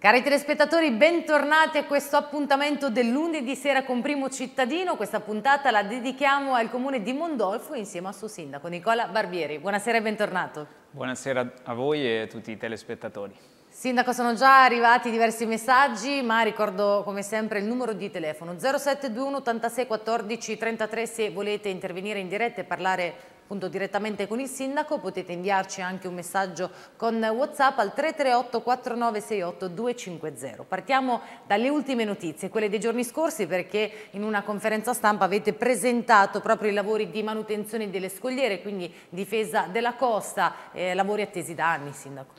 Cari telespettatori, bentornati a questo appuntamento del lunedì sera con Primo Cittadino. Questa puntata la dedichiamo al comune di Mondolfo insieme al suo sindaco Nicola Barbieri. Buonasera e bentornato. Buonasera a voi e a tutti i telespettatori. Sindaco, sono già arrivati diversi messaggi, ma ricordo come sempre il numero di telefono 0721 86 14 33 se volete intervenire in diretta e parlare appunto direttamente con il sindaco, potete inviarci anche un messaggio con Whatsapp al 338 4968 250. Partiamo dalle ultime notizie, quelle dei giorni scorsi perché in una conferenza stampa avete presentato proprio i lavori di manutenzione delle scogliere, quindi difesa della costa, eh, lavori attesi da anni sindaco.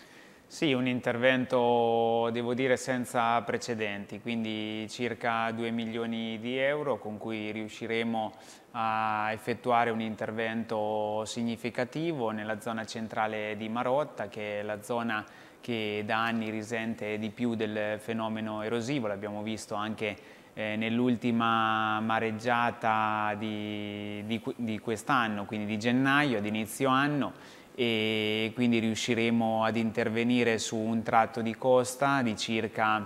Sì, un intervento devo dire senza precedenti, quindi circa 2 milioni di euro con cui riusciremo a effettuare un intervento significativo nella zona centrale di Marotta, che è la zona che da anni risente di più del fenomeno erosivo, l'abbiamo visto anche eh, nell'ultima mareggiata di, di, di quest'anno, quindi di gennaio, ad inizio anno, e quindi riusciremo ad intervenire su un tratto di costa di circa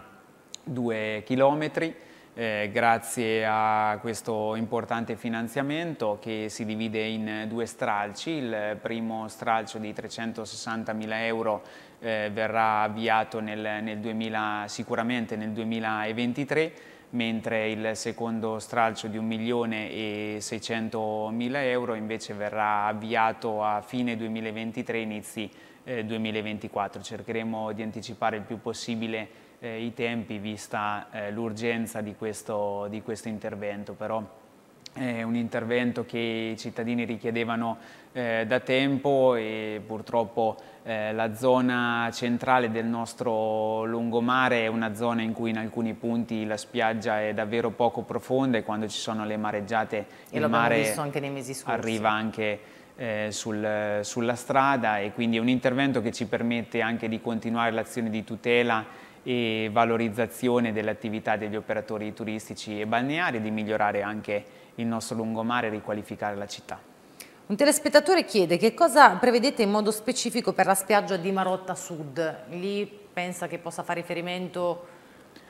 2 chilometri eh, grazie a questo importante finanziamento che si divide in due stralci. Il primo stralcio di 360 mila euro eh, verrà avviato nel, nel 2000, sicuramente nel 2023 mentre il secondo stralcio di 1.600.000 euro invece verrà avviato a fine 2023, inizi 2024. Eh, Cercheremo di anticipare il più possibile eh, i tempi vista eh, l'urgenza di, di questo intervento, però è un intervento che i cittadini richiedevano eh, da tempo e purtroppo eh, la zona centrale del nostro lungomare è una zona in cui in alcuni punti la spiaggia è davvero poco profonda e quando ci sono le mareggiate e il mare anche arriva anche eh, sul, sulla strada e quindi è un intervento che ci permette anche di continuare l'azione di tutela e valorizzazione dell'attività degli operatori turistici e balneari e di migliorare anche il nostro lungomare e riqualificare la città. Un telespettatore chiede che cosa prevedete in modo specifico per la spiaggia di Marotta Sud. Lì pensa che possa fare riferimento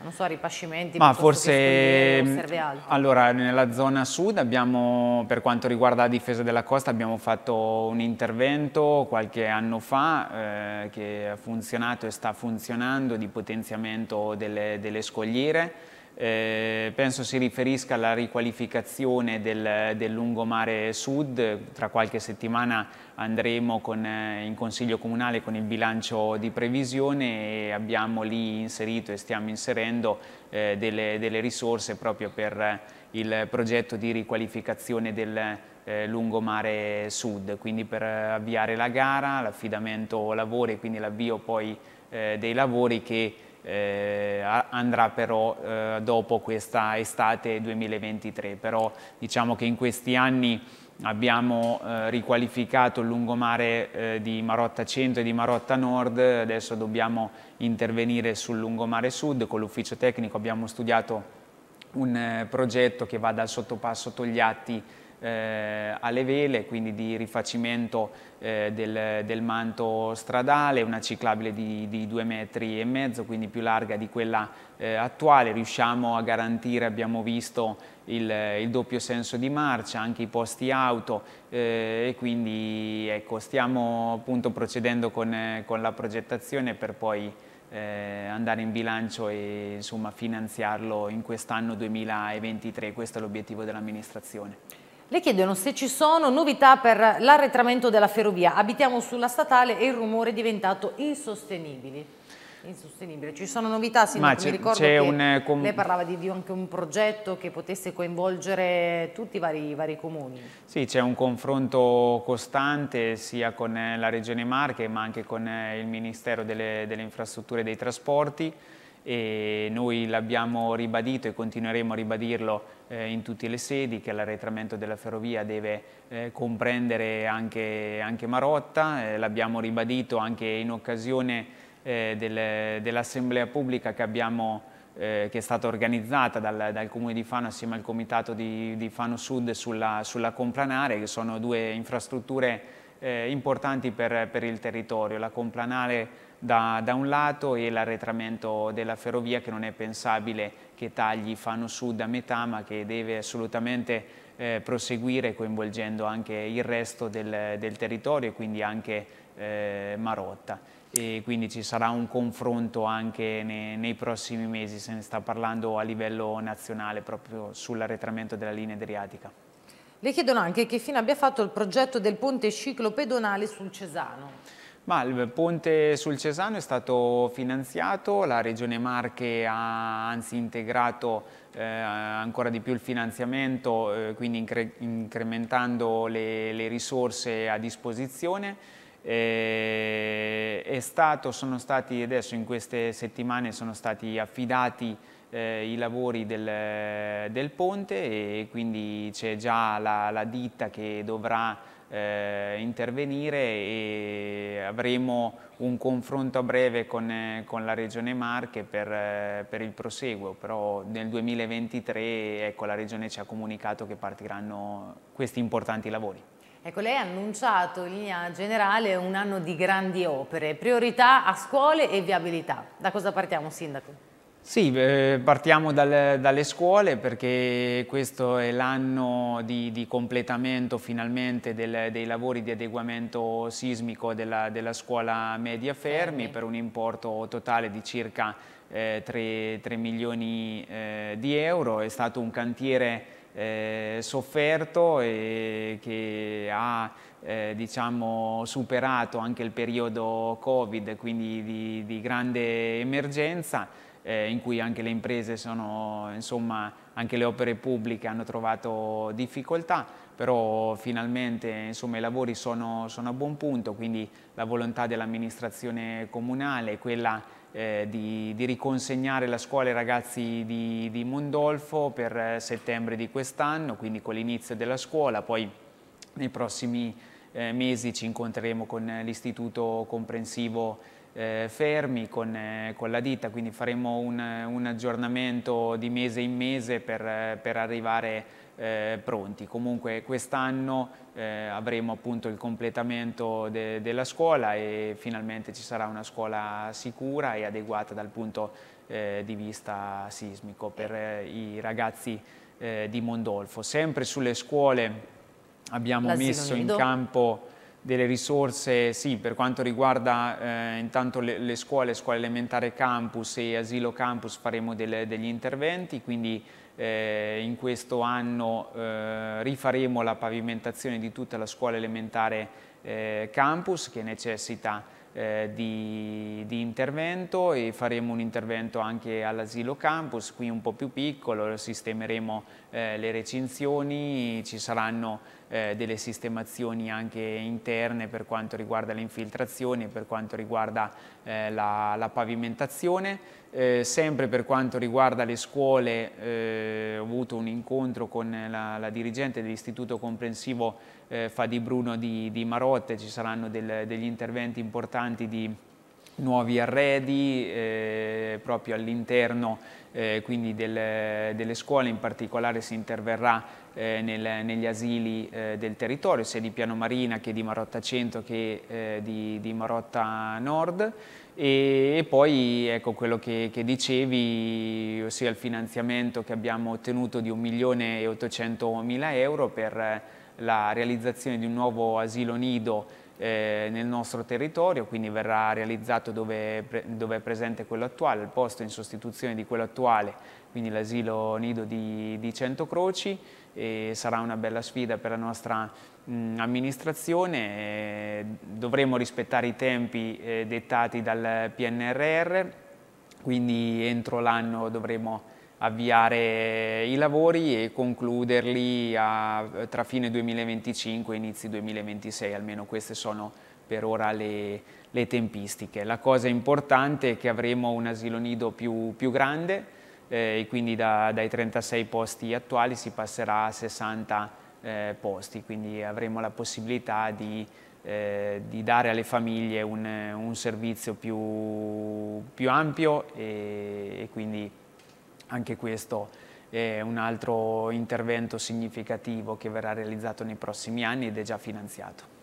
non so, ripascimenti, ma forse allora nella zona sud abbiamo per quanto riguarda la difesa della costa abbiamo fatto un intervento qualche anno fa eh, che ha funzionato e sta funzionando di potenziamento delle, delle scogliere eh, penso si riferisca alla riqualificazione del, del, lungomare sud, tra qualche settimana andremo con, eh, in consiglio comunale con il bilancio di previsione e abbiamo lì inserito e stiamo inserendo eh, delle, delle, risorse proprio per eh, il progetto di riqualificazione del eh, lungomare sud, quindi per avviare la gara, l'affidamento lavori e quindi l'avvio poi eh, dei lavori che eh, andrà però eh, dopo questa estate 2023, però diciamo che in questi anni abbiamo eh, riqualificato il lungomare eh, di Marotta Centro e di Marotta Nord, adesso dobbiamo intervenire sul lungomare Sud, con l'ufficio tecnico abbiamo studiato un eh, progetto che va dal sottopasso Togliatti eh, alle vele, quindi di rifacimento eh, del, del, manto stradale, una ciclabile di, di 2,5 metri, e mezzo, quindi più larga di quella eh, attuale. Riusciamo a garantire, abbiamo visto, il, il, doppio senso di marcia, anche i posti auto eh, e quindi ecco, stiamo appunto procedendo con, con la progettazione per poi eh, andare in bilancio e insomma, finanziarlo in quest'anno 2023, questo è l'obiettivo dell'amministrazione. Le chiedono se ci sono novità per l'arretramento della ferrovia. Abitiamo sulla statale e il rumore è diventato insostenibile. Insostenibile. Ci sono novità, signor, mi ricordo che un, eh, com... lei parlava di, di, anche un progetto che potesse coinvolgere tutti i vari, vari comuni. Sì, c'è un confronto costante sia con eh, la Regione Marche ma anche con eh, il Ministero delle, delle Infrastrutture e dei Trasporti e noi l'abbiamo ribadito e continueremo a ribadirlo eh, in tutte le sedi che l'arretramento della ferrovia deve eh, comprendere anche, anche Marotta, eh, l'abbiamo ribadito anche in occasione eh, del, dell'assemblea pubblica che, abbiamo, eh, che è stata organizzata dal, dal, Comune di Fano assieme al Comitato di, di Fano Sud sulla, sulla, Complanare, che sono due infrastrutture eh, importanti per, per il territorio. La Complanare da, da, un lato e l'arretramento della ferrovia che non è pensabile che tagli fanno su da metà ma che deve assolutamente eh, proseguire coinvolgendo anche il resto del, del territorio e quindi anche eh, Marotta. E quindi ci sarà un confronto anche nei, nei, prossimi mesi, se ne sta parlando a livello nazionale proprio sull'arretramento della linea adriatica. Le chiedono anche che fine abbia fatto il progetto del ponte ciclo pedonale sul Cesano. Ma il ponte sul Cesano è stato finanziato, la Regione Marche ha anzi integrato eh, ancora di più il finanziamento, eh, quindi incre incrementando le, le, risorse a disposizione. Eh, stato, sono stati adesso in queste settimane sono stati affidati eh, i lavori del, del, ponte e quindi c'è già la, la ditta che dovrà eh, intervenire e avremo un confronto a breve con, eh, con la Regione Marche per, eh, per, il proseguo, però nel 2023 ecco, la Regione ci ha comunicato che partiranno questi importanti lavori. Ecco, lei ha annunciato in linea generale un anno di grandi opere, priorità a scuole e viabilità. Da cosa partiamo, Sindaco? Sì, eh, partiamo dal, dalle scuole perché questo è l'anno di, di, completamento finalmente del, dei lavori di adeguamento sismico della, della scuola media Fermi per un importo totale di circa eh, 3, 3, milioni eh, di euro. È stato un cantiere eh, sofferto e che ha eh, diciamo, superato anche il periodo Covid, quindi di, di grande emergenza eh, in cui anche le imprese sono, insomma, anche le opere pubbliche hanno trovato difficoltà, però finalmente insomma, i lavori sono, sono a buon punto, quindi la volontà dell'amministrazione comunale è quella eh, di, di, riconsegnare la scuola ai ragazzi di, di Mondolfo per eh, settembre di quest'anno, quindi con l'inizio della scuola, poi nei prossimi eh, mesi ci incontreremo con eh, l'istituto comprensivo eh, fermi con, eh, con, la ditta, quindi faremo un, un, aggiornamento di mese in mese per, eh, per arrivare eh, pronti. Comunque quest'anno eh, avremo appunto il completamento de, della scuola e finalmente ci sarà una scuola sicura e adeguata dal punto eh, di vista sismico per i ragazzi di Mondolfo. Sempre sulle scuole abbiamo messo in campo delle risorse, sì, per quanto riguarda eh, intanto le, le, scuole, scuola elementare campus e asilo campus faremo delle, degli interventi, quindi eh, in questo anno eh, rifaremo la pavimentazione di tutta la scuola elementare eh, campus che necessita eh, di, di, intervento e faremo un intervento anche all'asilo campus, qui un po' più piccolo, sistemeremo eh, le recinzioni, ci saranno eh, delle sistemazioni anche interne per quanto riguarda le infiltrazioni e per quanto riguarda eh, la, la, pavimentazione. Eh, sempre per quanto riguarda le scuole eh, ho avuto un incontro con la, la dirigente dell'Istituto Comprensivo eh, Fadi Bruno di, di, Marotte, ci saranno del, degli interventi importanti di nuovi arredi eh, proprio all'interno eh, quindi del, delle scuole, in particolare si interverrà eh, nel, negli asili eh, del territorio, sia di Piano Marina che di Marotta Centro che eh, di, di, Marotta Nord. E, e poi ecco quello che, che, dicevi, ossia il finanziamento che abbiamo ottenuto di 1 milione e 800 mila euro per eh, la realizzazione di un nuovo asilo nido eh, nel nostro territorio, quindi verrà realizzato dove, pre, dove, è presente quello attuale, il posto in sostituzione di quello attuale, quindi l'asilo nido di, di Cento Croci, e sarà una bella sfida per la nostra mh, amministrazione, eh, dovremo rispettare i tempi eh, dettati dal PNRR, quindi entro l'anno dovremo avviare i lavori e concluderli a, tra fine 2025 e inizi 2026, almeno queste sono per ora le, le tempistiche. La cosa importante è che avremo un asilo nido più, più grande eh, e quindi da, dai 36 posti attuali si passerà a 60 eh, posti, quindi avremo la possibilità di eh, di dare alle famiglie un, un servizio più, più ampio e, e quindi anche questo è un altro intervento significativo che verrà realizzato nei prossimi anni ed è già finanziato.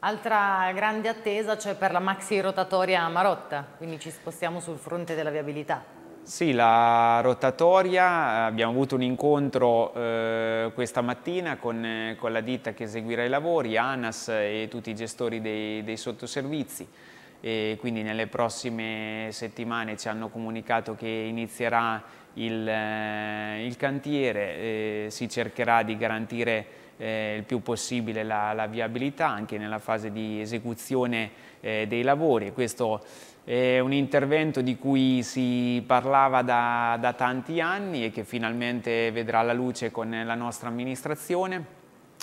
Altra grande attesa c'è cioè, per la maxi rotatoria Marotta, quindi ci spostiamo sul fronte della viabilità. Sì, la rotatoria, abbiamo avuto un incontro eh, questa mattina con, eh, con, la ditta che eseguirà i lavori, ANAS e tutti i gestori dei, dei sottoservizi. E quindi nelle prossime settimane ci hanno comunicato che inizierà il, eh, il cantiere, eh, si cercherà di garantire eh, il più possibile la, la, viabilità anche nella fase di esecuzione dei lavori. Questo è un intervento di cui si parlava da, da, tanti anni e che finalmente vedrà la luce con la nostra amministrazione,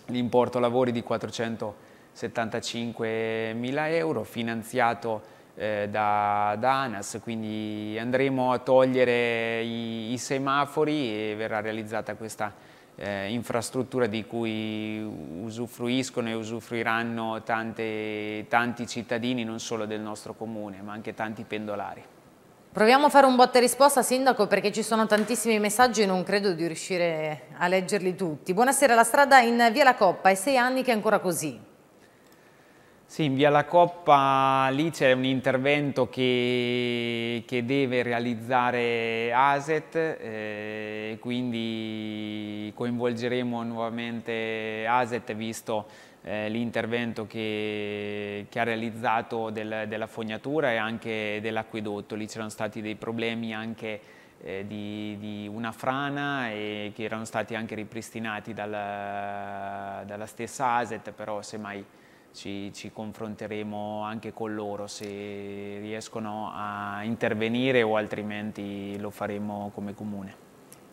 l'importo lavori di 475 mila euro, finanziato eh, da, da, ANAS, quindi andremo a togliere i, i semafori e verrà realizzata questa eh, infrastruttura di cui usufruiscono e usufruiranno tante, tanti cittadini, non solo del nostro comune, ma anche tanti pendolari. Proviamo a fare un botta e risposta, Sindaco, perché ci sono tantissimi messaggi e non credo di riuscire a leggerli tutti. Buonasera, la strada in Via La Coppa è sei anni che è ancora così. Sì, in Via La Coppa lì c'è un intervento che, che, deve realizzare ASET, eh, quindi coinvolgeremo nuovamente ASET visto eh, l'intervento che, che, ha realizzato del, della fognatura e anche dell'acquedotto. Lì c'erano stati dei problemi anche eh, di, di, una frana e che erano stati anche ripristinati dal, dalla stessa ASET, però semmai ci, ci, confronteremo anche con loro se riescono a intervenire o altrimenti lo faremo come comune.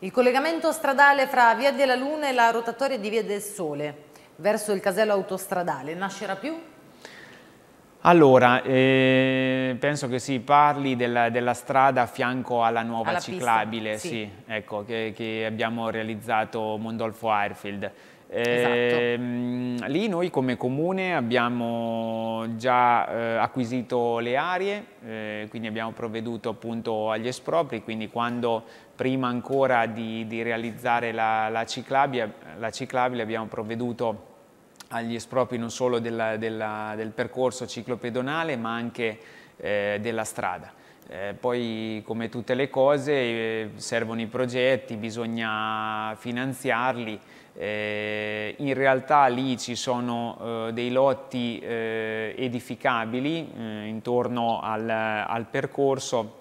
Il collegamento stradale fra Via della Luna e la rotatoria di Via del Sole verso il casello autostradale nascerà più? Allora, eh, penso che si parli della, della, strada a fianco alla nuova alla ciclabile pista, sì. Sì, ecco, che, che abbiamo realizzato Mondolfo Airfield. Eh, esatto. Ehm, lì noi come comune abbiamo già eh, acquisito le aree, eh, quindi abbiamo provveduto appunto agli espropri, quindi quando prima ancora di, di realizzare la, la, ciclabile, la ciclabile abbiamo provveduto agli espropri non solo della, della, del percorso ciclopedonale ma anche eh, della strada. Eh, poi come tutte le cose eh, servono i progetti, bisogna finanziarli eh, in realtà lì ci sono eh, dei lotti eh, edificabili eh, intorno al, al, percorso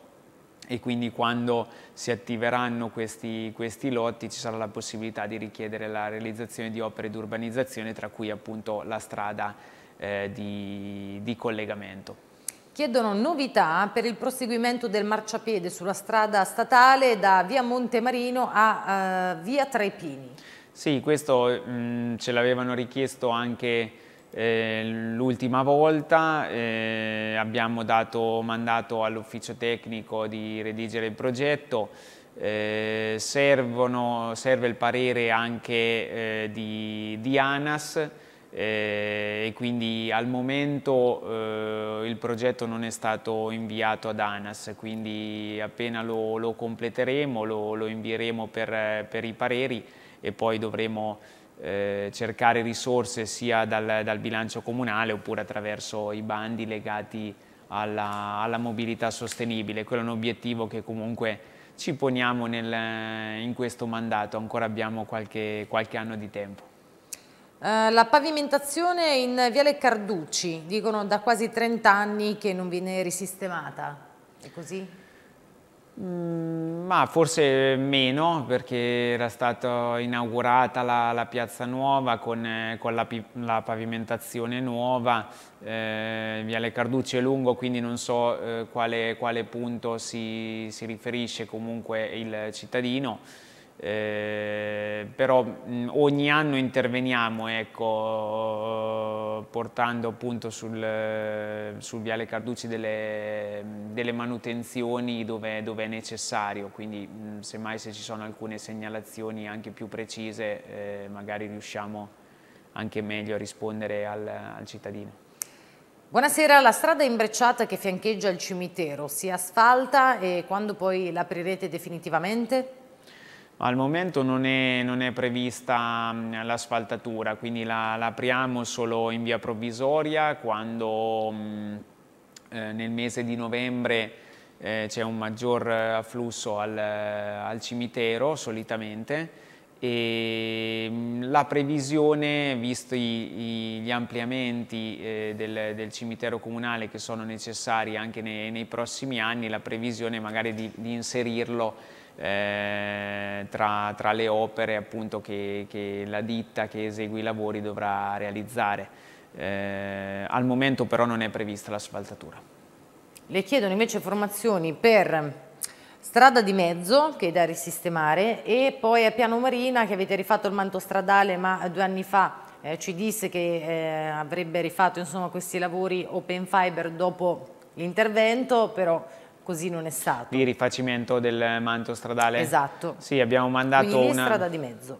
e quindi quando si attiveranno questi, questi, lotti ci sarà la possibilità di richiedere la realizzazione di opere di urbanizzazione tra cui appunto la strada eh, di, di collegamento chiedono novità per il proseguimento del marciapiede sulla strada statale da via Montemarino a uh, via Pini. Sì, questo mh, mm, ce l'avevano richiesto anche eh, l'ultima volta, eh, abbiamo dato mandato all'ufficio tecnico di redigere il progetto, eh, servono, serve il parere anche eh, di, di, ANAS eh, e quindi al momento eh, il progetto non è stato inviato ad ANAS, quindi appena lo, lo completeremo lo, lo invieremo per, per i pareri e poi dovremo eh, cercare risorse sia dal, dal, bilancio comunale oppure attraverso i bandi legati alla, alla, mobilità sostenibile. Quello è un obiettivo che comunque ci poniamo nel, in questo mandato, ancora abbiamo qualche, qualche anno di tempo. Uh, la pavimentazione in Viale Carducci, dicono da quasi 30 anni che non viene risistemata, è così? Mm, ma forse meno perché era stata inaugurata la, la piazza nuova con, eh, con la, la, pavimentazione nuova, eh, Viale Carducci è lungo quindi non so eh, quale, quale, punto si, si riferisce comunque il cittadino eh, però mh, ogni anno interveniamo ecco, portando appunto sul, sul Viale Carducci delle, delle manutenzioni dove, dove, è necessario, quindi mh, semmai se ci sono alcune segnalazioni anche più precise eh, magari riusciamo anche meglio a rispondere al, al cittadino. Buonasera, la strada imbrecciata che fiancheggia il cimitero si asfalta e quando poi l'aprirete definitivamente? Al momento non è, non è prevista l'asfaltatura, quindi la, la, apriamo solo in via provvisoria quando mh, eh, nel mese di novembre eh, c'è un maggior afflusso al, al cimitero solitamente e la previsione, visto i, i, gli ampliamenti eh, del, del, cimitero comunale che sono necessari anche nei, nei, prossimi anni, la previsione è magari di, di inserirlo eh, tra, tra, le opere appunto, che, che, la ditta che esegue i lavori dovrà realizzare. Eh, al momento però non è prevista l'asfaltatura. Le chiedono invece formazioni per strada di mezzo che è da risistemare e poi a Piano Marina che avete rifatto il manto stradale ma due anni fa eh, ci disse che eh, avrebbe rifatto insomma, questi lavori open fiber dopo l'intervento però così non è stato. Di rifacimento del manto stradale? Esatto. Sì, abbiamo mandato Quindi una... strada di mezzo.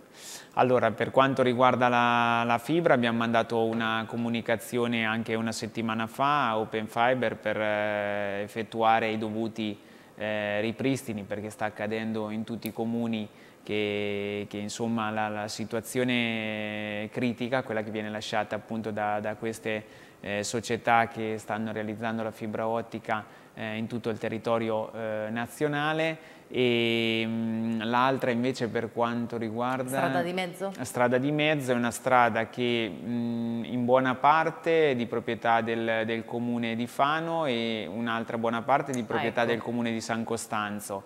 Allora, per quanto riguarda la, la, fibra, abbiamo mandato una comunicazione anche una settimana fa a Open Fiber per eh, effettuare i dovuti eh, ripristini, perché sta accadendo in tutti i comuni che, che insomma, la, la, situazione critica, quella che viene lasciata appunto da, da queste eh, società che stanno realizzando la fibra ottica, eh, in tutto il territorio eh, nazionale e mm, l'altra invece per quanto riguarda... Strada di mezzo? Strada di mezzo è una strada che mh, mm, in buona parte è di proprietà del, del comune di Fano e un'altra buona parte è di ah, proprietà ah, ecco. del comune di San Costanzo.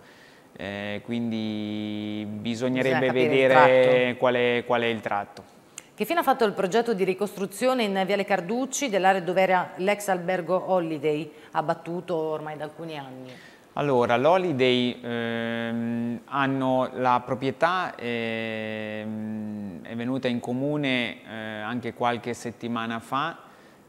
Eh, quindi bisognerebbe Bisogna vedere qual è, qual è il tratto. Che fine ha fatto il progetto di ricostruzione in Viale Carducci dell'area dove era l'ex albergo Holiday, abbattuto ormai da alcuni anni? Allora, l'Holiday ehm, hanno la proprietà, ehm, è venuta in comune eh, anche qualche settimana fa,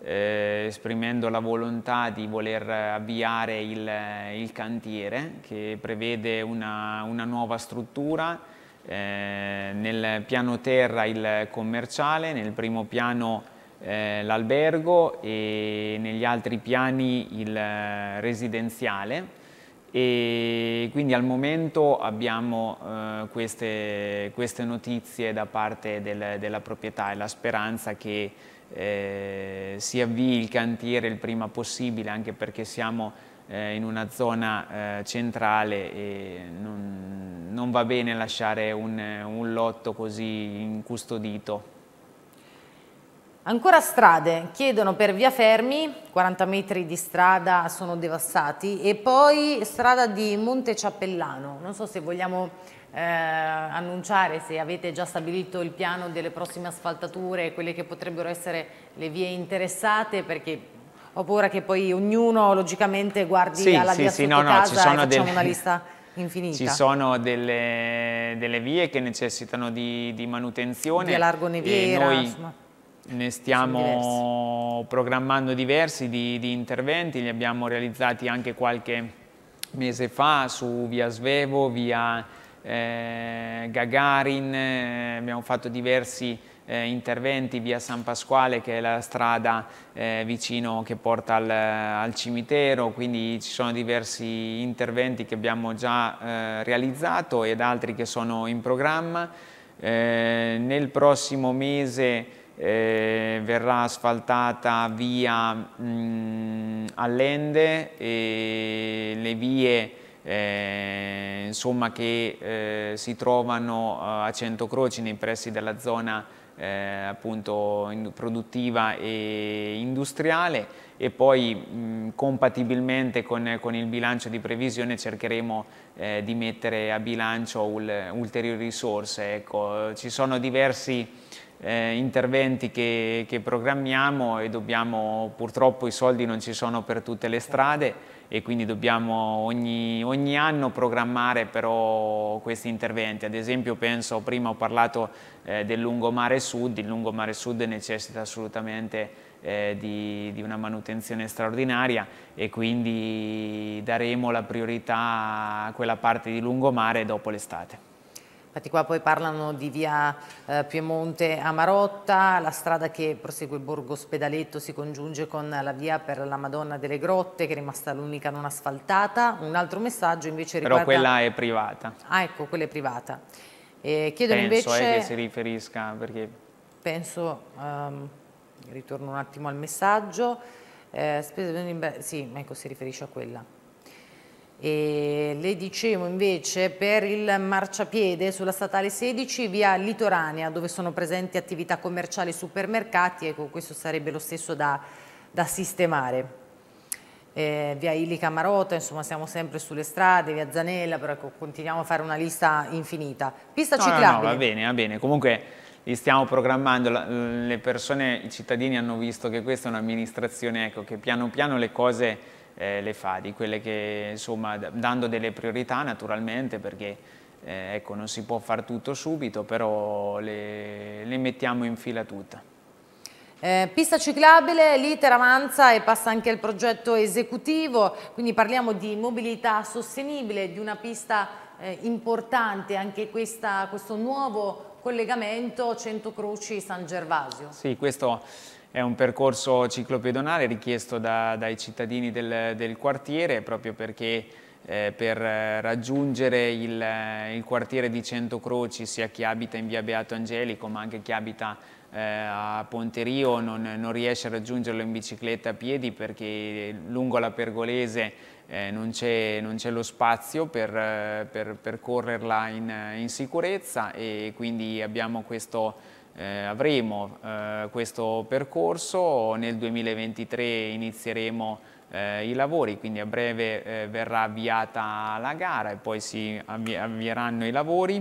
eh, esprimendo la volontà di voler avviare il, il cantiere che prevede una, una nuova struttura eh, nel piano terra il commerciale, nel primo piano eh, l'albergo e negli altri piani il eh, residenziale e quindi al momento abbiamo eh, queste, queste, notizie da parte del, della proprietà e la speranza che eh, si avvii il cantiere il prima possibile anche perché siamo eh, in una zona eh, centrale e non, non, va bene lasciare un, un lotto così incustodito. Ancora strade, chiedono per via Fermi, 40 metri di strada sono devastati e poi strada di Monte Ciappellano, non so se vogliamo eh, annunciare se avete già stabilito il piano delle prossime asfaltature, quelle che potrebbero essere le vie interessate perché oppure che poi ognuno logicamente guardi sì, alla sì, via sì, no, no, ci sono delle... una lista infinita. Ci sono delle, delle vie che necessitano di, di manutenzione. Via Largo Neviera, noi... insomma ne stiamo programmando diversi di, di, interventi, li abbiamo realizzati anche qualche mese fa su via Svevo, via eh, Gagarin, eh, abbiamo fatto diversi eh, interventi via San Pasquale che è la strada eh, vicino che porta al, al, cimitero, quindi ci sono diversi interventi che abbiamo già eh, realizzato ed altri che sono in programma. Eh, nel prossimo mese eh, verrà asfaltata via mh, Allende e le vie eh, insomma, che si trovano a Centocroci nei pressi della zona eh, appunto produttiva e industriale e poi mh, compatibilmente con, con, il bilancio di previsione cercheremo eh, di mettere a bilancio ul, ulteriori risorse. Ecco, ci sono diversi eh, interventi che, che programmiamo e dobbiamo, purtroppo i soldi non ci sono per tutte le strade, e quindi dobbiamo ogni, ogni, anno programmare però questi interventi. Ad esempio penso, prima ho parlato eh, del lungomare sud, il lungomare sud necessita assolutamente eh, di, di, una manutenzione straordinaria e quindi daremo la priorità a quella parte di lungomare dopo l'estate. Infatti qua poi parlano di via eh, Piemonte a Marotta, la strada che prosegue il Borgo Spedaletto si congiunge con la via per la Madonna delle Grotte che è rimasta l'unica non asfaltata. Un altro messaggio invece riguarda... Però quella è privata. Ah ecco, quella è privata. Eh, chiedono Penso eh, invece... che si riferisca perché... Penso... Um, ritorno un attimo al messaggio. Eh, sì, ecco, si riferisce a quella. E le dicevo invece per il marciapiede sulla statale 16 via Litoranea dove sono presenti attività commerciali e supermercati, ecco questo sarebbe lo stesso da, da sistemare. Eh, via Ilica Marota, insomma siamo sempre sulle strade, via Zanella, però ecco, continuiamo a fare una lista infinita. Pista no, ciclabile. No, no, va bene, va bene, comunque li stiamo programmando, le persone, i cittadini hanno visto che questa è un'amministrazione ecco, che piano piano le cose eh, le fa, di quelle che insomma dando delle priorità naturalmente perché eh, ecco, non si può fare tutto subito, però le, le mettiamo in fila tutte. Eh, pista ciclabile, l'iter avanza e passa anche il progetto esecutivo, quindi parliamo di mobilità sostenibile, di una pista eh, importante, anche questa, questo nuovo collegamento Centocruci-San Gervasio. Sì, questo è un percorso ciclopedonale richiesto da, dai cittadini del, del, quartiere proprio perché eh, per raggiungere il, il, quartiere di Cento Croci sia chi abita in via Beato Angelico ma anche chi abita eh, a Ponterio non, non riesce a raggiungerlo in bicicletta a piedi perché lungo la pergolese eh, non, c'è, lo spazio per, per percorrerla in, in, sicurezza e quindi abbiamo questo eh, avremo eh, questo percorso, nel 2023 inizieremo eh, i lavori, quindi a breve eh, verrà avviata la gara e poi si avvi avvieranno i lavori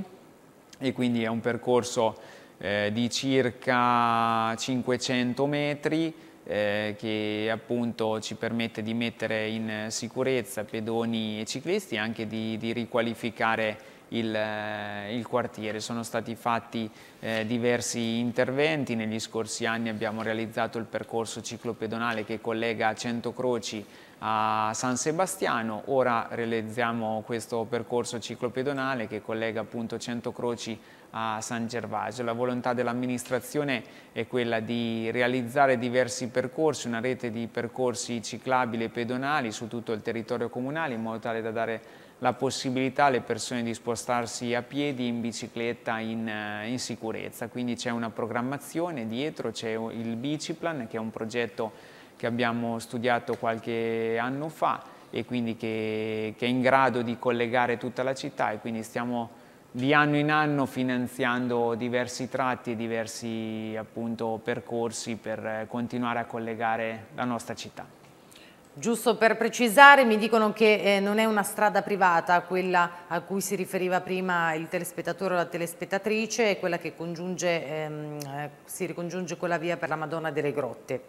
e quindi è un percorso eh, di circa 500 metri eh, che appunto ci permette di mettere in sicurezza pedoni e ciclisti e anche di, di riqualificare il, eh, il quartiere. Sono stati fatti eh, diversi interventi, negli scorsi anni abbiamo realizzato il percorso ciclopedonale che collega Cento Croci a San Sebastiano, ora realizziamo questo percorso ciclopedonale che collega appunto Cento Croci a San Gervasio. La volontà dell'amministrazione è quella di realizzare diversi percorsi, una rete di percorsi ciclabili e pedonali su tutto il territorio comunale in modo tale da dare la possibilità alle persone di spostarsi a piedi, in bicicletta, in, eh, in sicurezza. Quindi c'è una programmazione dietro, c'è il Biciplan che è un progetto che abbiamo studiato qualche anno fa e quindi che, che è in grado di collegare tutta la città e quindi stiamo di anno in anno finanziando diversi tratti e diversi appunto, percorsi per eh, continuare a collegare la nostra città. Giusto per precisare, mi dicono che eh, non è una strada privata quella a cui si riferiva prima il telespettatore o la telespettatrice, è quella che ehm, eh, si ricongiunge con la via per la Madonna delle Grotte.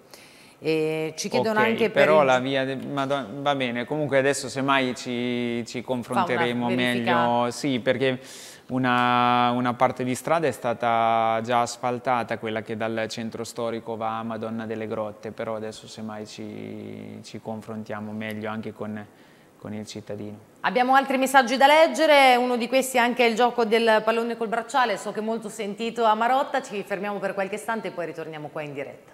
E ci chiedono okay, anche però per... la via de... Madonna... va bene, comunque adesso semmai ci, ci confronteremo meglio, sì, perché una, una, parte di strada è stata già asfaltata, quella che dal centro storico va a Madonna delle Grotte, però adesso semmai ci, ci confrontiamo meglio anche con, con, il cittadino. Abbiamo altri messaggi da leggere, uno di questi è anche il gioco del pallone col bracciale, so che è molto sentito a Marotta, ci fermiamo per qualche istante e poi ritorniamo qua in diretta.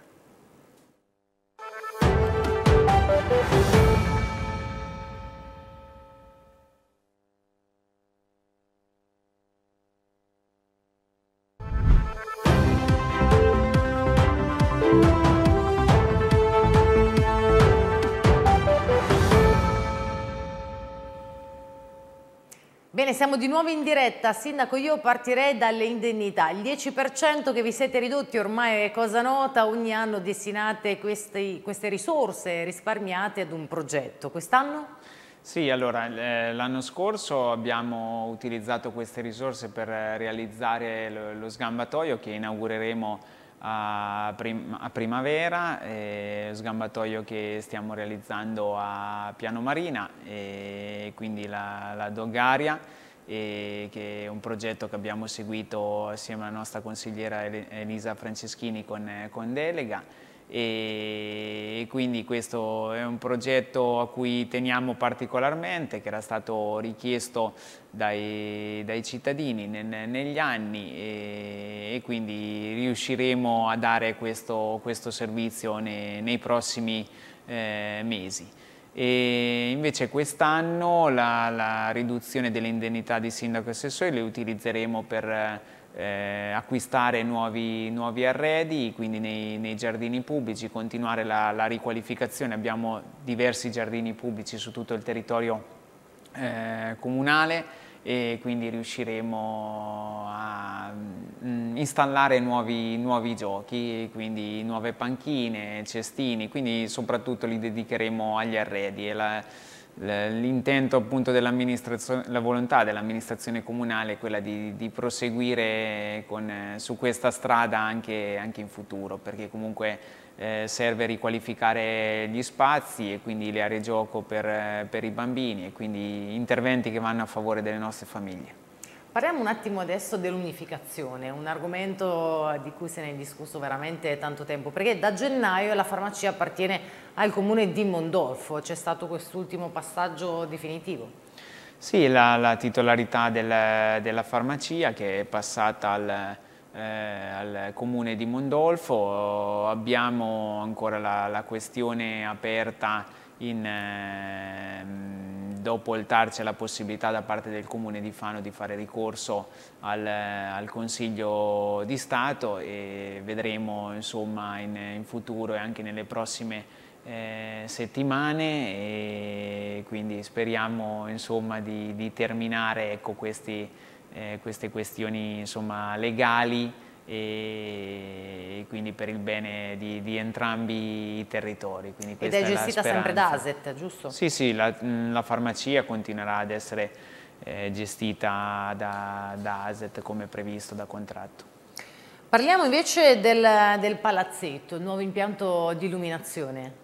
Bene, siamo di nuovo in diretta. Sindaco, io partirei dalle indennità. Il 10% che vi siete ridotti ormai è cosa nota, ogni anno destinate queste, queste risorse risparmiate ad un progetto. Quest'anno? Sì, allora eh, l'anno scorso abbiamo utilizzato queste risorse per eh, realizzare lo sgambatoio che inaugureremo a, prim a primavera, eh, sgambatoio che stiamo realizzando a Piano Marina, eh, quindi la, la Dogaria che è un progetto che abbiamo seguito assieme alla nostra consigliera Elisa Franceschini con, con Delega e quindi questo è un progetto a cui teniamo particolarmente, che era stato richiesto dai, dai cittadini ne, negli anni e, e, quindi riusciremo a dare questo, questo servizio nei, nei prossimi eh, mesi. E invece quest'anno la, la, riduzione delle indennità di sindaco e assessore le utilizzeremo per eh, acquistare nuovi, nuovi, arredi, quindi nei, nei giardini pubblici, continuare la, la, riqualificazione. Abbiamo diversi giardini pubblici su tutto il territorio eh, comunale e quindi riusciremo a mh, mm, installare nuovi, nuovi, giochi, quindi nuove panchine, cestini, quindi soprattutto li dedicheremo agli arredi L'intento appunto dell'amministrazione, la volontà dell'amministrazione comunale è quella di, di proseguire con, su questa strada anche, anche, in futuro, perché comunque eh, serve riqualificare gli spazi e quindi le aree gioco per, per i bambini e quindi interventi che vanno a favore delle nostre famiglie. Parliamo un attimo adesso dell'unificazione, un argomento di cui se ne è discusso veramente tanto tempo, perché da gennaio la farmacia appartiene al comune di Mondolfo, c'è stato quest'ultimo passaggio definitivo? Sì, la, la titolarità del, della farmacia che è passata al, eh, al comune di Mondolfo, abbiamo ancora la, la questione aperta in, eh, dopo il TAR c'è la possibilità da parte del Comune di Fano di fare ricorso al, al Consiglio di Stato e vedremo insomma, in, in, futuro e anche nelle prossime eh, settimane e quindi speriamo insomma, di, di, terminare ecco, questi, eh, queste questioni insomma, legali e quindi per il bene di, di entrambi i territori. Ed è gestita è sempre da ASET, giusto? Sì, sì, la, la farmacia continuerà ad essere eh, gestita da, da ASET come previsto da contratto. Parliamo invece del, del palazzetto, il nuovo impianto di illuminazione.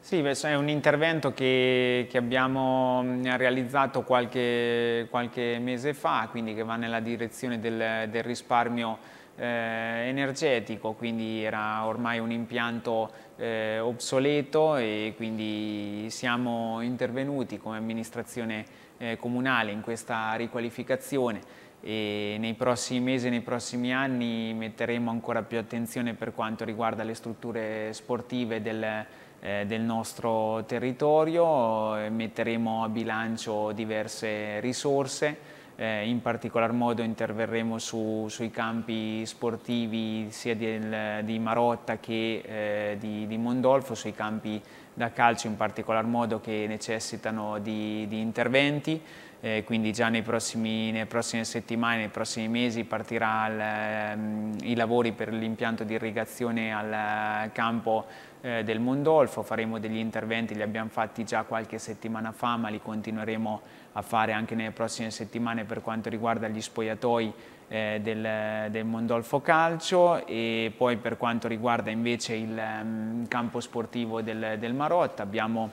Sì, è un intervento che, che abbiamo realizzato qualche, qualche, mese fa, quindi che va nella direzione del, del risparmio eh, energetico, quindi era ormai un impianto eh, obsoleto e quindi siamo intervenuti come amministrazione eh, comunale in questa riqualificazione e nei prossimi mesi e nei prossimi anni metteremo ancora più attenzione per quanto riguarda le strutture sportive del, eh, del nostro territorio, eh, metteremo a bilancio diverse risorse eh, in particolar modo interverremo su, sui campi sportivi sia del, di Marotta che eh, di, di, Mondolfo, sui campi da calcio in particolar modo che necessitano di, di interventi, eh, quindi già prossimi, nelle prossime settimane, nei prossimi mesi partirà il, ehm, i lavori per l'impianto di irrigazione al campo eh, del Mondolfo, faremo degli interventi, li abbiamo fatti già qualche settimana fa ma li continueremo a fare anche nelle prossime settimane per quanto riguarda gli spogliatoi eh, del, del, Mondolfo Calcio e poi per quanto riguarda invece il um, campo sportivo del, del Marotta abbiamo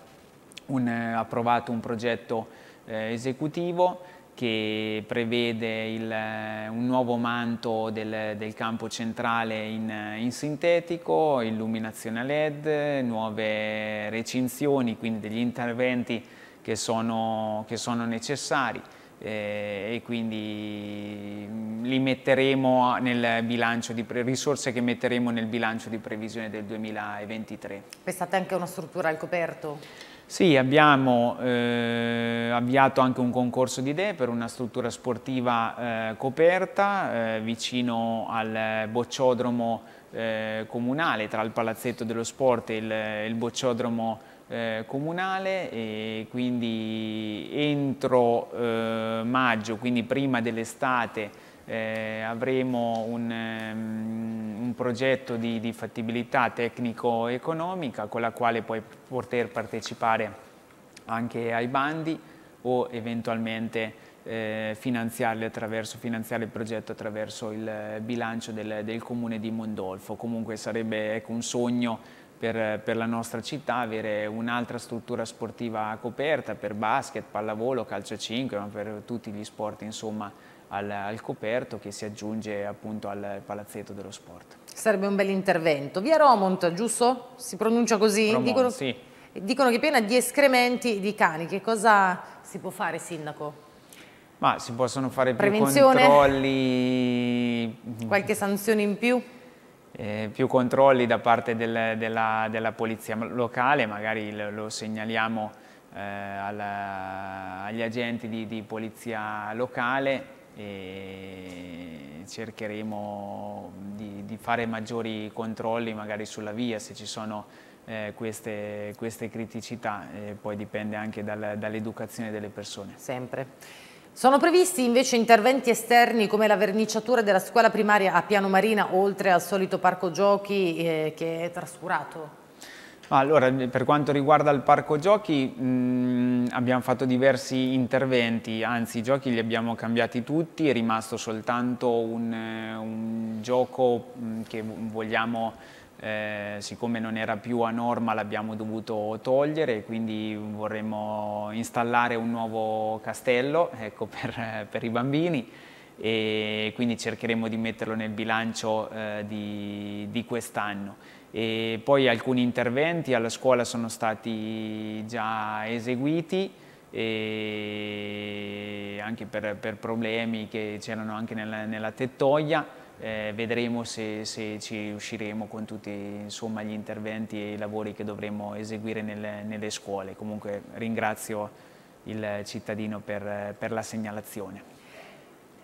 un, approvato un progetto eh, esecutivo che prevede il, eh, un nuovo manto del, del campo centrale in, in, sintetico, illuminazione a LED, nuove recinzioni, quindi degli interventi che sono, che sono necessari eh, e quindi mm, li metteremo nel bilancio di risorse che metteremo nel bilancio di previsione del 2023. Pensate anche a una struttura al coperto? Sì, abbiamo eh, avviato anche un concorso di idee per una struttura sportiva eh, coperta eh, vicino al bocciodromo eh, comunale tra il palazzetto dello sport e il, il bocciodromo eh, comunale e quindi entro eh, maggio, quindi prima dell'estate, eh, avremo un, um, un progetto di, di fattibilità tecnico-economica con la quale poi poter partecipare anche ai bandi o eventualmente eh, finanziarli attraverso, finanziare il progetto attraverso il eh, bilancio del, del comune di Mondolfo. Comunque sarebbe ecco, un sogno per, per la nostra città avere un'altra struttura sportiva coperta per basket, pallavolo, calcio 5, ma per tutti gli sport insomma al, al, coperto che si aggiunge appunto al palazzetto dello sport. Sarebbe un bel intervento. Via Romont, giusto? Si pronuncia così? Romont, dicono, sì. dicono che è piena di escrementi di cani. Che cosa si può fare, Sindaco? Ma si possono fare Prevenzione? più controlli. Qualche sanzione in più? eh, più controlli da parte del, della, della, polizia locale, magari lo, lo segnaliamo eh, alla, agli agenti di, di, polizia locale e cercheremo di, di, fare maggiori controlli magari sulla via se ci sono eh, queste, queste, criticità, poi dipende anche dal, dall'educazione delle persone. Sempre. Sono previsti invece interventi esterni come la verniciatura della scuola primaria a Piano Marina oltre al solito parco giochi eh, che è trascurato? Allora, per quanto riguarda il parco giochi mh, mm, abbiamo fatto diversi interventi, anzi i giochi li abbiamo cambiati tutti, è rimasto soltanto un, eh, un gioco mm, che vogliamo eh, siccome non era più a norma l'abbiamo dovuto togliere quindi vorremmo installare un nuovo castello ecco, per, per, i bambini e quindi cercheremo di metterlo nel bilancio eh, di, di quest'anno. E poi alcuni interventi alla scuola sono stati già eseguiti anche per, per, problemi che c'erano anche nella, nella tettoia eh, vedremo se, se, ci riusciremo con tutti insomma, gli interventi e i lavori che dovremo eseguire nelle, nelle scuole. Comunque ringrazio il cittadino per, per la segnalazione.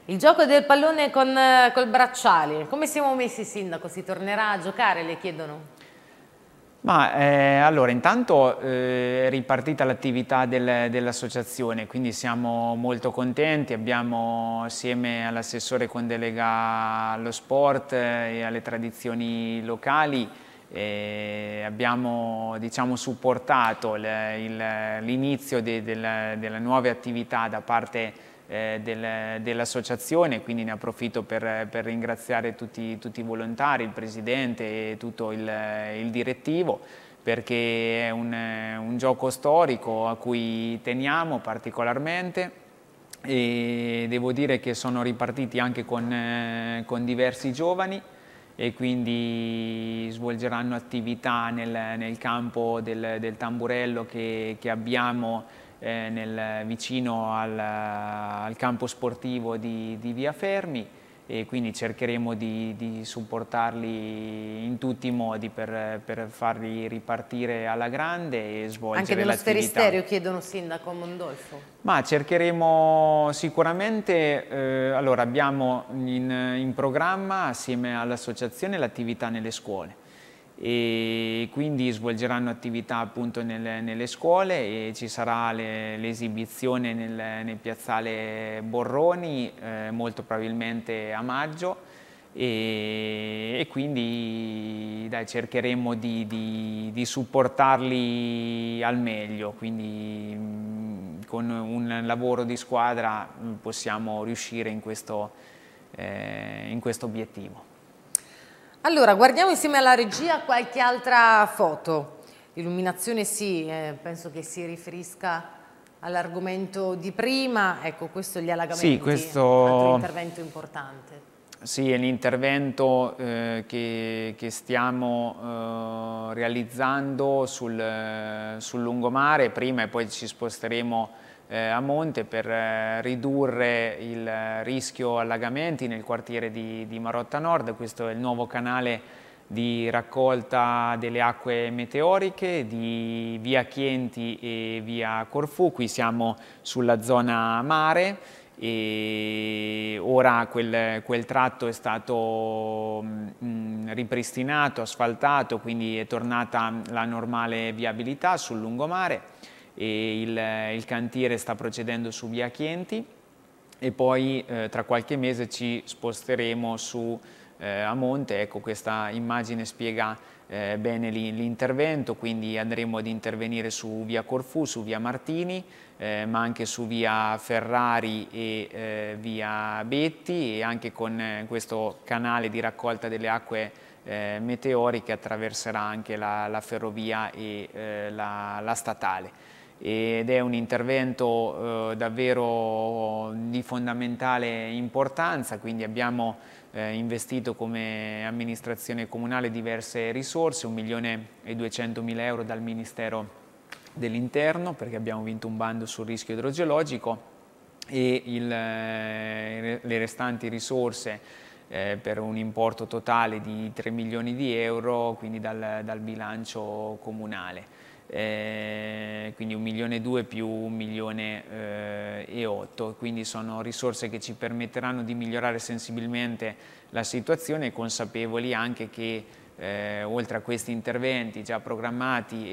Il gioco del pallone con, eh, col bracciale, come siamo messi sindaco? Si tornerà a giocare, le chiedono? Ma eh, allora intanto eh, è ripartita l'attività del, dell'associazione, quindi siamo molto contenti, abbiamo assieme all'assessore con delega allo sport eh, e alle tradizioni locali abbiamo diciamo, supportato l'inizio de, de, delle nuove attività da parte eh, del, dell'associazione, quindi ne approfitto per, per ringraziare tutti, tutti, i volontari, il presidente e tutto il, il direttivo perché è un, un gioco storico a cui teniamo particolarmente e devo dire che sono ripartiti anche con, eh, con diversi giovani e quindi svolgeranno attività nel, nel campo del, del tamburello che, che abbiamo eh, nel, vicino al, al, campo sportivo di, di, Via Fermi e quindi cercheremo di, di supportarli in tutti i modi per, per, farli ripartire alla grande e svolgere l'attività. Anche nello sferisterio chiedono Sindaco Mondolfo. Ma cercheremo sicuramente, eh, allora abbiamo in, in programma assieme all'associazione l'attività nelle scuole e quindi svolgeranno attività appunto nel, nelle scuole e ci sarà l'esibizione nel, nel, piazzale Borroni eh, molto probabilmente a maggio e, e quindi dai, cercheremo di, di, di, supportarli al meglio, quindi mh, mm, con un lavoro di squadra mm, possiamo riuscire in questo, eh, in questo obiettivo. Allora, guardiamo insieme alla regia qualche altra foto. Illuminazione sì, eh, penso che si riferisca all'argomento di prima. Ecco, questo gli allagamenti, sì, questo... altro intervento importante. Sì, è l'intervento eh, che, che, stiamo eh, realizzando sul, eh, sul lungomare, prima e poi ci sposteremo eh, a monte per eh, ridurre il eh, rischio allagamenti nel quartiere di, di Marotta Nord, questo è il nuovo canale di raccolta delle acque meteoriche di via Chienti e via Corfù, qui siamo sulla zona mare e ora quel, quel tratto è stato mh, mm, mm, ripristinato, asfaltato, quindi è tornata la normale viabilità sul lungomare e il, il cantiere sta procedendo su via Chienti e poi eh, tra qualche mese ci sposteremo su eh, a monte, ecco questa immagine spiega eh, bene l'intervento, quindi andremo ad intervenire su via Corfù, su via Martini, eh, ma anche su via Ferrari e eh, via Betti e anche con eh, questo canale di raccolta delle acque meteoriche attraverserà anche la, la ferrovia e la, la statale ed è un intervento eh, davvero di fondamentale importanza, quindi abbiamo eh, investito come amministrazione comunale diverse risorse, 1 milione e 200 mila euro dal Ministero dell'Interno perché abbiamo vinto un bando sul rischio idrogeologico e il, eh, le restanti risorse eh, per un importo totale di 3 milioni di euro, quindi dal, dal bilancio comunale eh, quindi 1 milione e 2 più 1 milione eh, e 8, quindi sono risorse che ci permetteranno di migliorare sensibilmente la situazione, consapevoli anche che eh, oltre a questi interventi già programmati e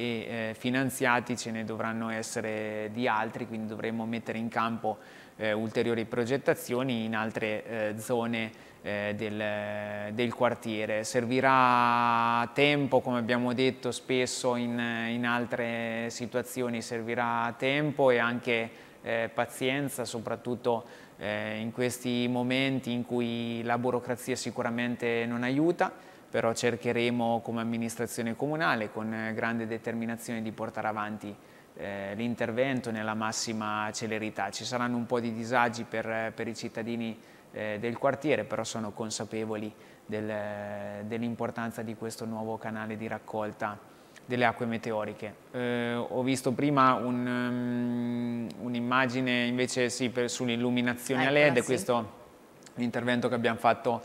eh, finanziati ce ne dovranno essere di altri, quindi dovremo mettere in campo eh, ulteriori progettazioni in altre eh, zone eh, del, del, quartiere. Servirà tempo, come abbiamo detto spesso in, in altre situazioni, servirà tempo e anche eh, pazienza, soprattutto eh, in questi momenti in cui la burocrazia sicuramente non aiuta, però cercheremo come amministrazione comunale con grande determinazione di portare avanti eh, l'intervento nella massima celerità. Ci saranno un po' di disagi per, per i cittadini eh, del quartiere, però sono consapevoli del, eh, dell'importanza di questo nuovo canale di raccolta delle acque meteoriche. Eh, ho visto prima mm, un'immagine um, un invece sì, sull'illuminazione a LED, sì. questo è l'intervento che abbiamo fatto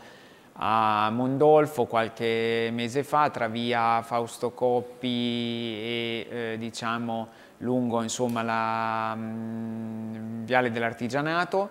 a Mondolfo qualche mese fa tra via Fausto Coppi e eh, diciamo lungo insomma la mh, mm, viale dell'artigianato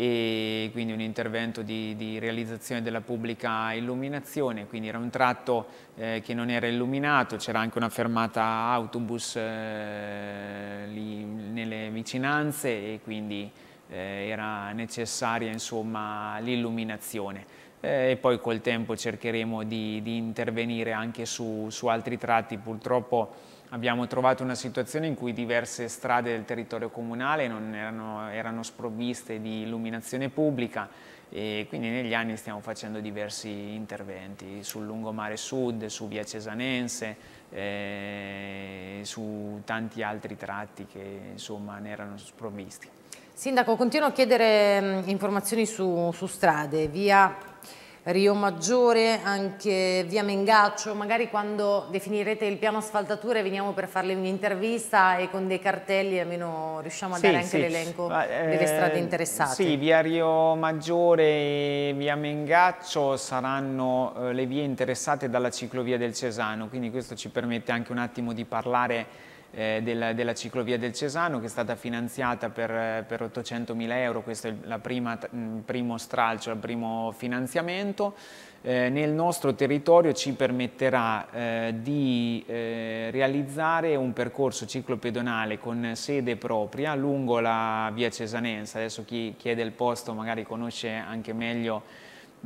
e quindi un intervento di, di realizzazione della pubblica illuminazione, quindi era un tratto eh, che non era illuminato, c'era anche una fermata autobus eh, lì nelle vicinanze e quindi eh, era necessaria l'illuminazione. Eh, e poi col tempo cercheremo di, di intervenire anche su, su altri tratti, purtroppo Abbiamo trovato una situazione in cui diverse strade del territorio comunale erano, erano, sprovviste di illuminazione pubblica e quindi negli anni stiamo facendo diversi interventi sul lungomare sud, su via Cesanense, eh, su tanti altri tratti che insomma ne erano sprovvisti. Sindaco, continuo a chiedere mh, mm, informazioni su, su strade, via Rio Maggiore, anche via Mengaccio, magari quando definirete il piano asfaltature veniamo per farle un'intervista e con dei cartelli almeno riusciamo a sì, dare anche sì. l'elenco delle eh, strade interessate. Sì, via Rio Maggiore e via Mengaccio saranno eh, le vie interessate dalla ciclovia del Cesano, quindi questo ci permette anche un attimo di parlare eh, della, della, ciclovia del Cesano che è stata finanziata per, eh, per 800 mila euro, questo è il mm, primo stralcio, il primo finanziamento. Eh, nel nostro territorio ci permetterà eh, di eh, realizzare un percorso ciclopedonale con sede propria lungo la via Cesanense, adesso chi chiede il posto magari conosce anche meglio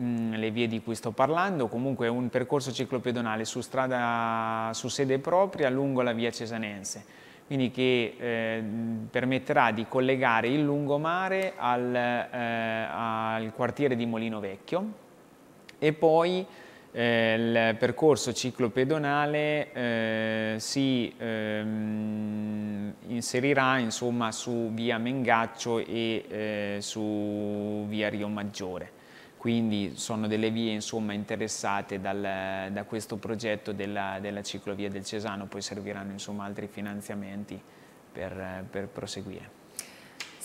Mm, le vie di cui sto parlando, comunque un percorso ciclopedonale su strada, su sede propria lungo la via Cesanense quindi che eh, permetterà di collegare il lungomare al, eh, al quartiere di Molino Vecchio e poi eh, il percorso ciclopedonale eh, si ehm, inserirà insomma, su via Mengaccio e eh, su via Rio Maggiore quindi sono delle vie insomma, interessate dal, da questo progetto della, della, ciclovia del Cesano, poi serviranno insomma, altri finanziamenti per, per proseguire.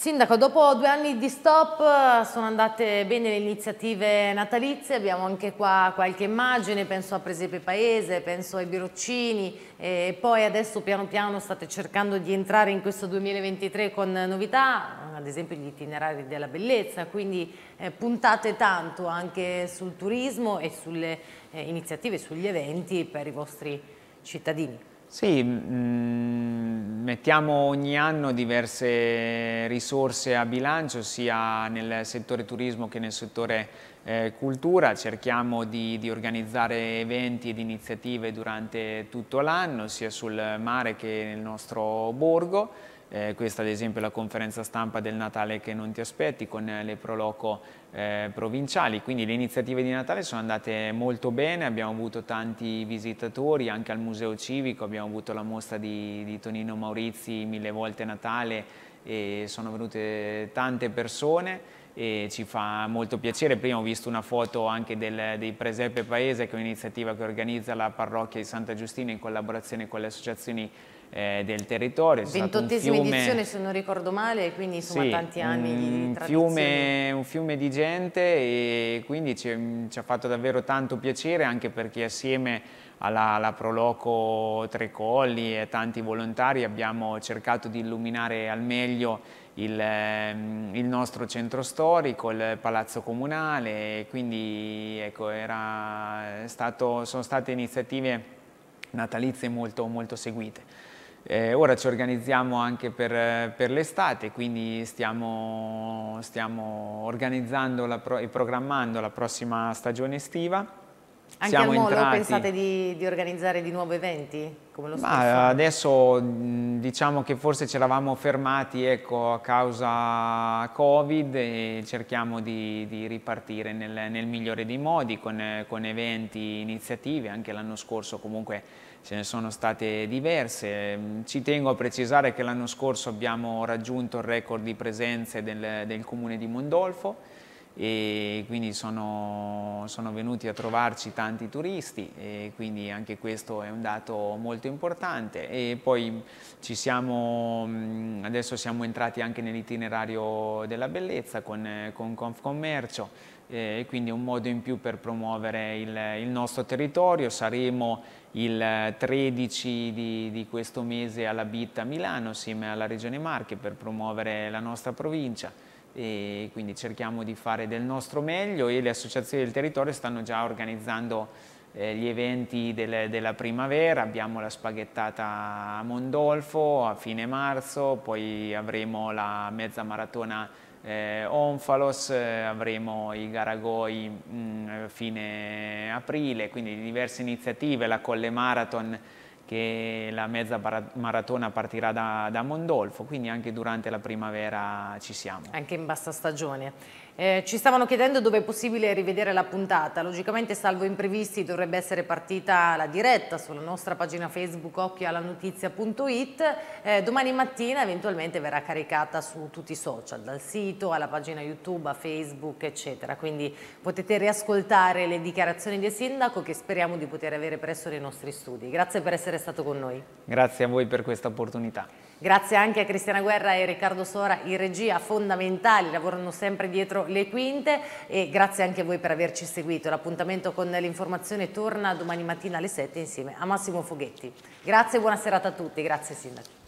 Sindaco, dopo due anni di stop eh, sono andate bene le iniziative natalizie, abbiamo anche qua qualche immagine, penso a Presepe Paese, penso ai biroccini e poi adesso piano piano state cercando di entrare in questo 2023 con novità, ad esempio gli itinerari della bellezza, quindi eh, puntate tanto anche sul turismo e sulle eh, iniziative, sugli eventi per i vostri cittadini. Sì, mh mm, Mettiamo ogni anno diverse risorse a bilancio sia nel settore turismo che nel settore eh, cultura, cerchiamo di, di, organizzare eventi ed iniziative durante tutto l'anno sia sul mare che nel nostro borgo, eh, questa ad esempio è la conferenza stampa del Natale che non ti aspetti con le Proloco eh, provinciali, quindi le iniziative di Natale sono andate molto bene, abbiamo avuto tanti visitatori, anche al Museo Civico abbiamo avuto la mostra di, di Tonino Maurizi Mille volte Natale e sono venute tante persone e ci fa molto piacere, prima ho visto una foto anche del, dei Presepe Paese che è un'iniziativa che organizza la parrocchia di Santa Giustina in collaborazione con le associazioni eh, del territorio. Ventottesima fiume... edizione se non ricordo male, quindi insomma sì, tanti anni un, di fiume, un fiume di gente e quindi ci, ci, ha fatto davvero tanto piacere anche perché assieme alla, alla Proloco Tre Colli e tanti volontari abbiamo cercato di illuminare al meglio il, ehm, il nostro centro storico, il palazzo comunale, quindi ecco, era stato, sono state iniziative natalizie molto, molto seguite. Eh, ora ci organizziamo anche per, per l'estate, quindi stiamo, stiamo organizzando pro, e programmando la prossima stagione estiva. Anche siamo al Molo entrati... pensate di, di, organizzare di nuovo eventi? Come lo Ma adesso diciamo che forse ci eravamo fermati ecco, a causa Covid e cerchiamo di, di ripartire nel, nel, migliore dei modi con, con eventi, iniziative. Anche l'anno scorso comunque ce ne sono state diverse. Mm, ci tengo a precisare che l'anno scorso abbiamo raggiunto il record di presenze del, del comune di Mondolfo e quindi sono, sono, venuti a trovarci tanti turisti e quindi anche questo è un dato molto importante e poi siamo, mm, adesso siamo entrati anche nell'itinerario della bellezza con, con Confcommercio eh, e quindi un modo in più per promuovere il, il nostro territorio, saremo il 13 di, di, questo mese alla BIT a Milano assieme alla Regione Marche per promuovere la nostra provincia e quindi cerchiamo di fare del nostro meglio e le associazioni del territorio stanno già organizzando eh, gli eventi del, della primavera, abbiamo la spaghettata a Mondolfo a fine marzo, poi avremo la mezza maratona eh, Onfalos, eh, avremo i Garagoi mh, mm, fine aprile, quindi diverse iniziative, la Colle Marathon che la mezza maratona partirà da, da Mondolfo, quindi anche durante la primavera ci siamo. Anche in bassa stagione. Eh, ci stavano chiedendo dove è possibile rivedere la puntata, logicamente salvo imprevisti dovrebbe essere partita la diretta sulla nostra pagina Facebook occhialanotizia.it, eh, domani mattina eventualmente verrà caricata su tutti i social, dal sito alla pagina YouTube, a Facebook eccetera, quindi potete riascoltare le dichiarazioni del sindaco che speriamo di poter avere presso nei nostri studi. Grazie per essere stato con noi. Grazie a voi per questa opportunità. Grazie anche a Cristiana Guerra e Riccardo Sora in regia, fondamentali, lavorano sempre dietro le quinte e grazie anche a voi per averci seguito. L'appuntamento con l'informazione torna domani mattina alle 7 insieme a Massimo Foghetti. Grazie e buona serata a tutti, grazie Sindaco.